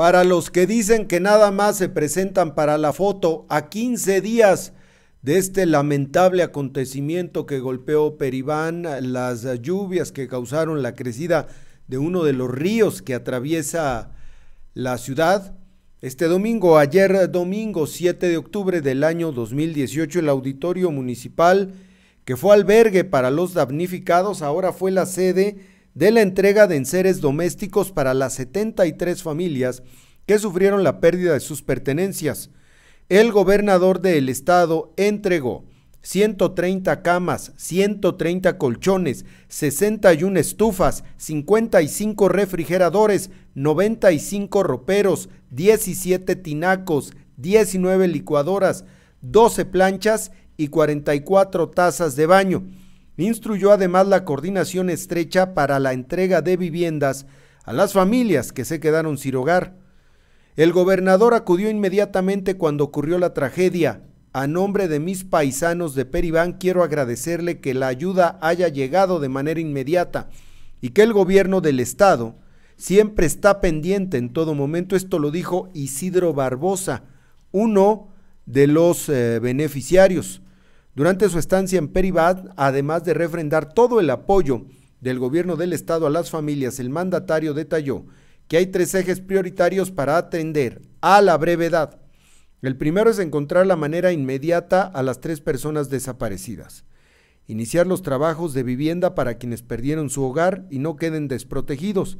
Para los que dicen que nada más se presentan para la foto a 15 días de este lamentable acontecimiento que golpeó Peribán, las lluvias que causaron la crecida de uno de los ríos que atraviesa la ciudad. Este domingo, ayer domingo 7 de octubre del año 2018, el auditorio municipal que fue albergue para los damnificados ahora fue la sede de la entrega de enseres domésticos para las 73 familias que sufrieron la pérdida de sus pertenencias. El gobernador del estado entregó 130 camas, 130 colchones, 61 estufas, 55 refrigeradores, 95 roperos, 17 tinacos, 19 licuadoras, 12 planchas y 44 tazas de baño. Instruyó además la coordinación estrecha para la entrega de viviendas a las familias que se quedaron sin hogar. El gobernador acudió inmediatamente cuando ocurrió la tragedia. A nombre de mis paisanos de Peribán quiero agradecerle que la ayuda haya llegado de manera inmediata y que el gobierno del estado siempre está pendiente en todo momento. Esto lo dijo Isidro Barbosa, uno de los eh, beneficiarios. Durante su estancia en Peribad, además de refrendar todo el apoyo del gobierno del Estado a las familias, el mandatario detalló que hay tres ejes prioritarios para atender a la brevedad. El primero es encontrar la manera inmediata a las tres personas desaparecidas. Iniciar los trabajos de vivienda para quienes perdieron su hogar y no queden desprotegidos.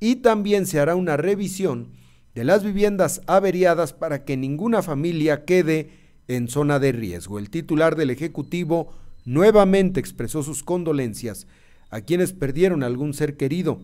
Y también se hará una revisión de las viviendas averiadas para que ninguna familia quede en zona de riesgo. El titular del Ejecutivo nuevamente expresó sus condolencias a quienes perdieron algún ser querido,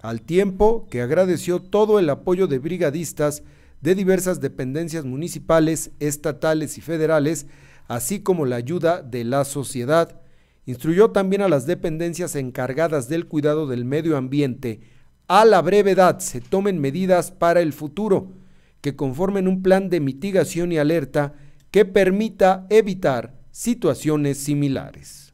al tiempo que agradeció todo el apoyo de brigadistas de diversas dependencias municipales, estatales y federales, así como la ayuda de la sociedad. Instruyó también a las dependencias encargadas del cuidado del medio ambiente a la brevedad se tomen medidas para el futuro que conformen un plan de mitigación y alerta que permita evitar situaciones similares.